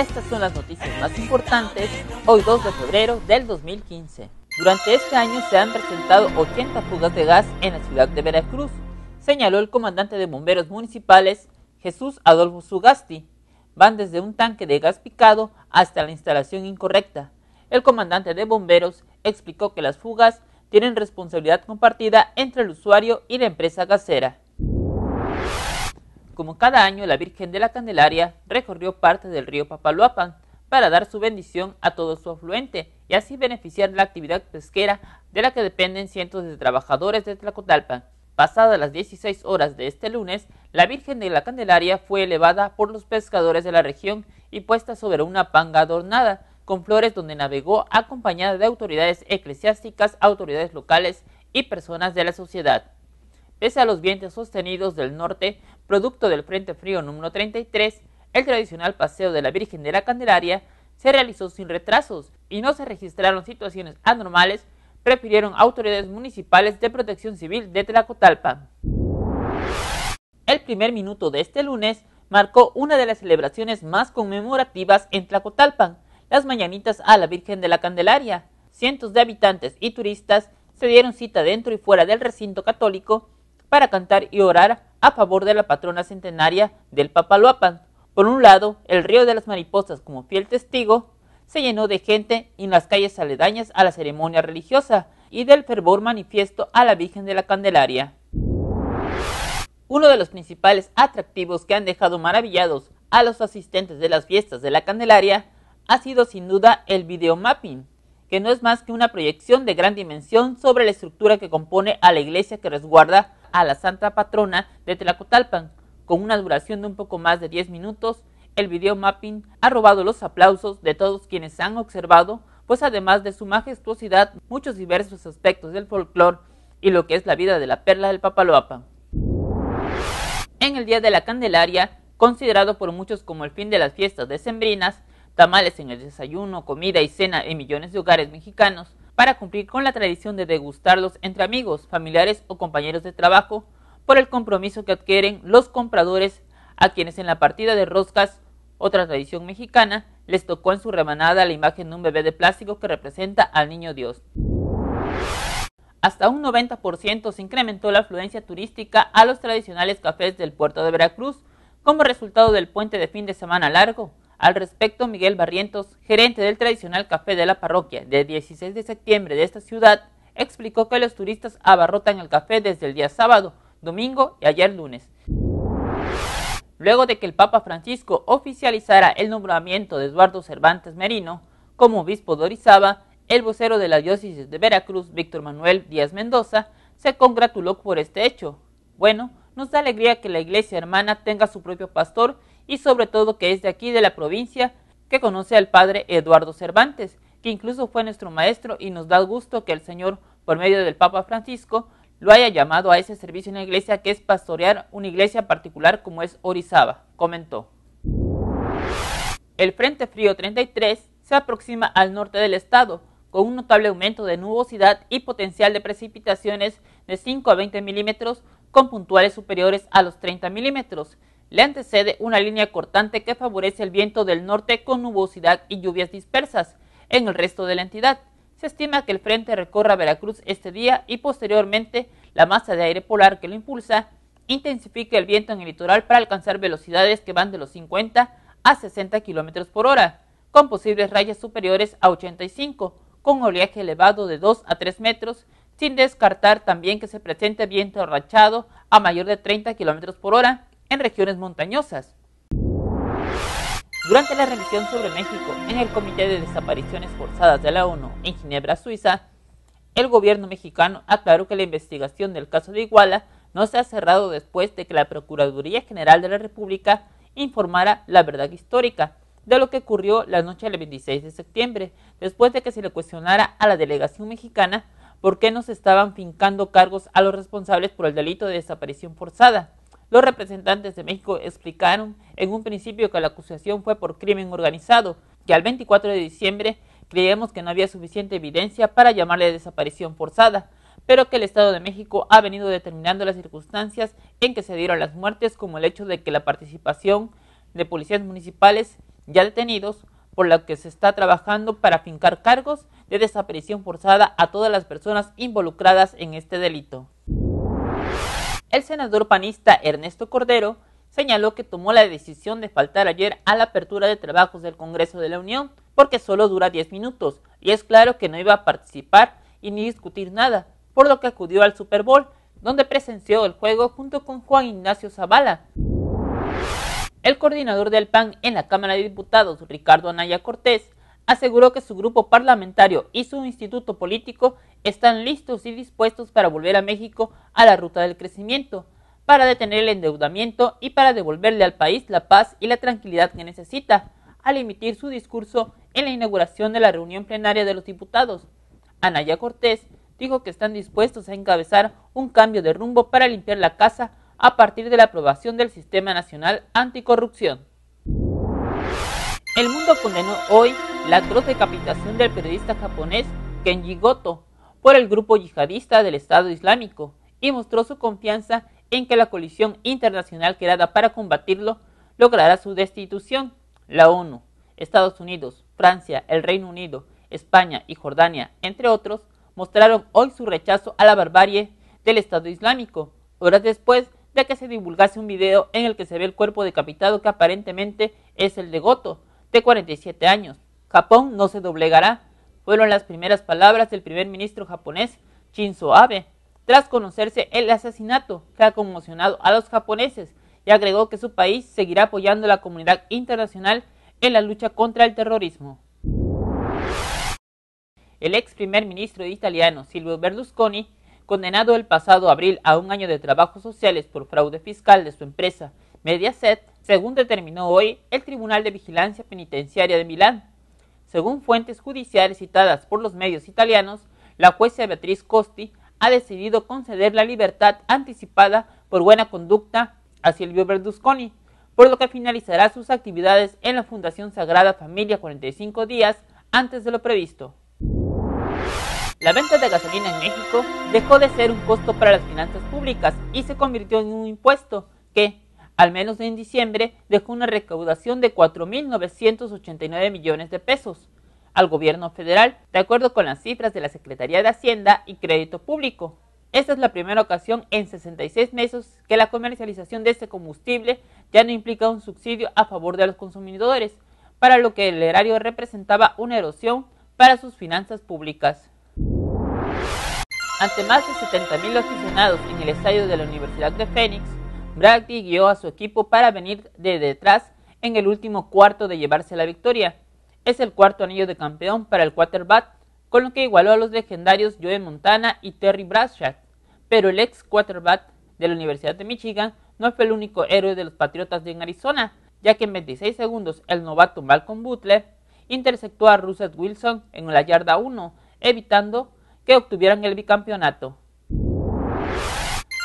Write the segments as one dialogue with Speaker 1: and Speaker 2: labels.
Speaker 1: Estas son las noticias más importantes hoy 2 de febrero del 2015. Durante este año se han presentado 80 fugas de gas en la ciudad de Veracruz, señaló el comandante de bomberos municipales Jesús Adolfo Sugasti. Van desde un tanque de gas picado hasta la instalación incorrecta. El comandante de bomberos explicó que las fugas tienen responsabilidad compartida entre el usuario y la empresa gasera como cada año, la Virgen de la Candelaria recorrió parte del río Papaloapan para dar su bendición a todo su afluente y así beneficiar la actividad pesquera de la que dependen cientos de trabajadores de Tlacotalpan. Pasadas las 16 horas de este lunes, la Virgen de la Candelaria fue elevada por los pescadores de la región y puesta sobre una panga adornada con flores donde navegó acompañada de autoridades eclesiásticas, autoridades locales y personas de la sociedad. Pese a los vientos sostenidos del norte, Producto del Frente Frío número 33, el tradicional paseo de la Virgen de la Candelaria se realizó sin retrasos y no se registraron situaciones anormales, prefirieron autoridades municipales de protección civil de Tlacotalpan. El primer minuto de este lunes marcó una de las celebraciones más conmemorativas en Tlacotalpan, las mañanitas a la Virgen de la Candelaria. Cientos de habitantes y turistas se dieron cita dentro y fuera del recinto católico para cantar y orar a favor de la patrona centenaria del Papaloapan. Por un lado, el río de las mariposas como fiel testigo se llenó de gente en las calles aledañas a la ceremonia religiosa y del fervor manifiesto a la Virgen de la Candelaria. Uno de los principales atractivos que han dejado maravillados a los asistentes de las fiestas de la Candelaria ha sido sin duda el videomapping, que no es más que una proyección de gran dimensión sobre la estructura que compone a la iglesia que resguarda a la Santa Patrona de Tlacotalpan. Con una duración de un poco más de 10 minutos, el video mapping ha robado los aplausos de todos quienes han observado, pues además de su majestuosidad, muchos diversos aspectos del folclore y lo que es la vida de la perla del papaloapa. En el Día de la Candelaria, considerado por muchos como el fin de las fiestas decembrinas, tamales en el desayuno, comida y cena en millones de hogares mexicanos, para cumplir con la tradición de degustarlos entre amigos, familiares o compañeros de trabajo por el compromiso que adquieren los compradores a quienes en la partida de roscas, otra tradición mexicana, les tocó en su remanada la imagen de un bebé de plástico que representa al niño Dios. Hasta un 90% se incrementó la afluencia turística a los tradicionales cafés del puerto de Veracruz como resultado del puente de fin de semana largo, al respecto, Miguel Barrientos, gerente del tradicional café de la parroquia de 16 de septiembre de esta ciudad, explicó que los turistas abarrotan el café desde el día sábado, domingo y ayer lunes. Luego de que el Papa Francisco oficializara el nombramiento de Eduardo Cervantes Merino como obispo de Orizaba, el vocero de la diócesis de Veracruz, Víctor Manuel Díaz Mendoza, se congratuló por este hecho. Bueno, nos da alegría que la iglesia hermana tenga su propio pastor y sobre todo que es de aquí, de la provincia, que conoce al padre Eduardo Cervantes, que incluso fue nuestro maestro y nos da gusto que el Señor, por medio del Papa Francisco, lo haya llamado a ese servicio en la iglesia que es pastorear una iglesia particular como es Orizaba, comentó. El Frente Frío 33 se aproxima al norte del estado, con un notable aumento de nubosidad y potencial de precipitaciones de 5 a 20 milímetros, con puntuales superiores a los 30 milímetros. Le antecede una línea cortante que favorece el viento del norte con nubosidad y lluvias dispersas. En el resto de la entidad, se estima que el frente recorra Veracruz este día y posteriormente la masa de aire polar que lo impulsa intensifique el viento en el litoral para alcanzar velocidades que van de los 50 a 60 kilómetros por hora, con posibles rayas superiores a 85, con oleaje elevado de 2 a 3 metros, sin descartar también que se presente viento rachado a mayor de 30 kilómetros por hora, en regiones montañosas. Durante la revisión sobre México en el Comité de Desapariciones Forzadas de la ONU en Ginebra, Suiza, el gobierno mexicano aclaró que la investigación del caso de Iguala no se ha cerrado después de que la Procuraduría General de la República informara la verdad histórica de lo que ocurrió la noche del 26 de septiembre, después de que se le cuestionara a la delegación mexicana por qué no se estaban fincando cargos a los responsables por el delito de desaparición forzada. Los representantes de México explicaron en un principio que la acusación fue por crimen organizado, que al 24 de diciembre creemos que no había suficiente evidencia para llamarle desaparición forzada, pero que el Estado de México ha venido determinando las circunstancias en que se dieron las muertes, como el hecho de que la participación de policías municipales ya detenidos, por lo que se está trabajando para fincar cargos de desaparición forzada a todas las personas involucradas en este delito. El senador panista Ernesto Cordero señaló que tomó la decisión de faltar ayer a la apertura de trabajos del Congreso de la Unión porque solo dura 10 minutos y es claro que no iba a participar y ni discutir nada, por lo que acudió al Super Bowl, donde presenció el juego junto con Juan Ignacio Zavala. El coordinador del PAN en la Cámara de Diputados, Ricardo Anaya Cortés, aseguró que su grupo parlamentario y su instituto político están listos y dispuestos para volver a México a la ruta del crecimiento, para detener el endeudamiento y para devolverle al país la paz y la tranquilidad que necesita, al emitir su discurso en la inauguración de la reunión plenaria de los diputados. Anaya Cortés dijo que están dispuestos a encabezar un cambio de rumbo para limpiar la casa a partir de la aprobación del Sistema Nacional Anticorrupción. El mundo condenó hoy la atroz decapitación del periodista japonés Kenji Goto por el grupo yihadista del Estado Islámico y mostró su confianza en que la coalición internacional creada para combatirlo logrará su destitución. La ONU, Estados Unidos, Francia, el Reino Unido, España y Jordania, entre otros, mostraron hoy su rechazo a la barbarie del Estado Islámico, horas después de que se divulgase un video en el que se ve el cuerpo decapitado que aparentemente es el de Goto, de 47 años, Japón no se doblegará, fueron las primeras palabras del primer ministro japonés Shinzo Abe tras conocerse el asesinato que ha conmocionado a los japoneses y agregó que su país seguirá apoyando a la comunidad internacional en la lucha contra el terrorismo. El ex primer ministro italiano Silvio Berlusconi, condenado el pasado abril a un año de trabajos sociales por fraude fiscal de su empresa Mediaset, según determinó hoy el Tribunal de Vigilancia Penitenciaria de Milán, según fuentes judiciales citadas por los medios italianos, la jueza Beatriz Costi ha decidido conceder la libertad anticipada por buena conducta a Silvio Berlusconi, por lo que finalizará sus actividades en la Fundación Sagrada Familia 45 días antes de lo previsto. La venta de gasolina en México dejó de ser un costo para las finanzas públicas y se convirtió en un impuesto que, al menos en diciembre, dejó una recaudación de 4.989 millones de pesos al gobierno federal, de acuerdo con las cifras de la Secretaría de Hacienda y Crédito Público. Esta es la primera ocasión en 66 meses que la comercialización de este combustible ya no implica un subsidio a favor de los consumidores, para lo que el erario representaba una erosión para sus finanzas públicas. Ante más de 70.000 aficionados en el estadio de la Universidad de Phoenix, Bragdi guió a su equipo para venir de detrás en el último cuarto de llevarse la victoria. Es el cuarto anillo de campeón para el quarterback, con lo que igualó a los legendarios Joe Montana y Terry Bradshaw. Pero el ex quarterback de la Universidad de Michigan no fue el único héroe de los Patriotas de Arizona, ya que en 26 segundos el novato Malcolm Butler interceptó a Russell Wilson en la yarda 1, evitando que obtuvieran el bicampeonato.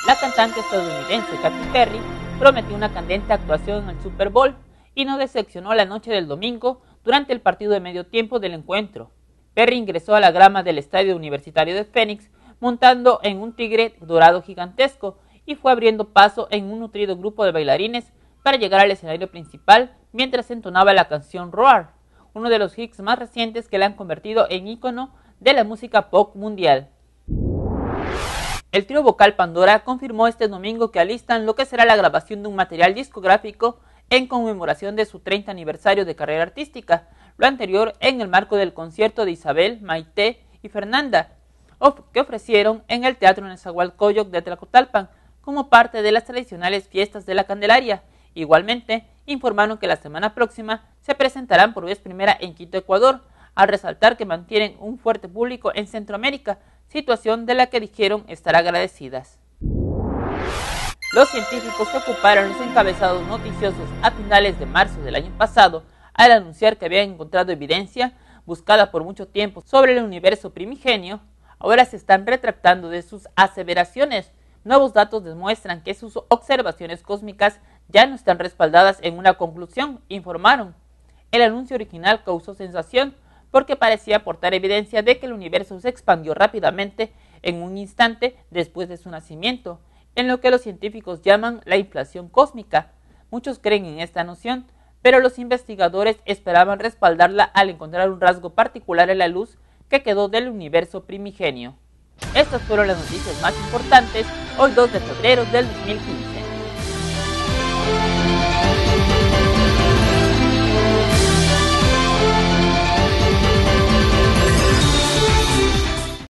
Speaker 1: La cantante estadounidense Katy Perry prometió una candente actuación en el Super Bowl y no decepcionó la noche del domingo durante el partido de medio tiempo del encuentro. Perry ingresó a la grama del Estadio Universitario de Phoenix montando en un tigre dorado gigantesco y fue abriendo paso en un nutrido grupo de bailarines para llegar al escenario principal mientras entonaba la canción Roar, uno de los hits más recientes que la han convertido en ícono de la música pop mundial. El trío vocal Pandora confirmó este domingo que alistan lo que será la grabación de un material discográfico en conmemoración de su 30 aniversario de carrera artística, lo anterior en el marco del concierto de Isabel, Maite y Fernanda, que ofrecieron en el Teatro Nezahualcóyotl de Tlacotalpan como parte de las tradicionales fiestas de la Candelaria. Igualmente, informaron que la semana próxima se presentarán por vez primera en Quito, Ecuador, al resaltar que mantienen un fuerte público en Centroamérica, situación de la que dijeron estar agradecidas. Los científicos que ocuparon los encabezados noticiosos a finales de marzo del año pasado al anunciar que habían encontrado evidencia buscada por mucho tiempo sobre el universo primigenio, ahora se están retractando de sus aseveraciones. Nuevos datos demuestran que sus observaciones cósmicas ya no están respaldadas en una conclusión, informaron. El anuncio original causó sensación porque parecía aportar evidencia de que el universo se expandió rápidamente en un instante después de su nacimiento, en lo que los científicos llaman la inflación cósmica. Muchos creen en esta noción, pero los investigadores esperaban respaldarla al encontrar un rasgo particular en la luz que quedó del universo primigenio. Estas fueron las noticias más importantes hoy 2 de febrero del 2015.